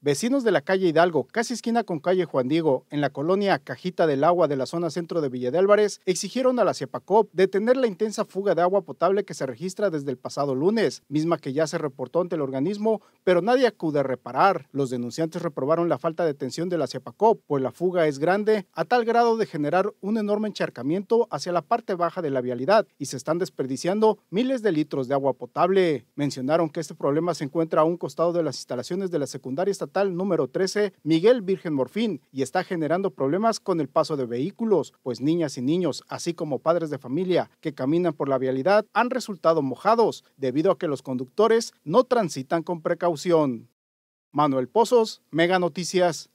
Vecinos de la calle Hidalgo, casi esquina con calle Juan Diego, en la colonia Cajita del Agua de la zona centro de Villa de Álvarez, exigieron a la CEPACOP detener la intensa fuga de agua potable que se registra desde el pasado lunes, misma que ya se reportó ante el organismo, pero nadie acude a reparar. Los denunciantes reprobaron la falta de atención de la CEPACOP, pues la fuga es grande a tal grado de generar un enorme encharcamiento hacia la parte baja de la vialidad y se están desperdiciando miles de litros de agua potable. Mencionaron que este problema se encuentra a un costado de las instalaciones de la secundaria estatal número 13, Miguel Virgen Morfín, y está generando problemas con el paso de vehículos, pues niñas y niños, así como padres de familia que caminan por la vialidad, han resultado mojados debido a que los conductores no transitan con precaución. Manuel Pozos, Mega Noticias.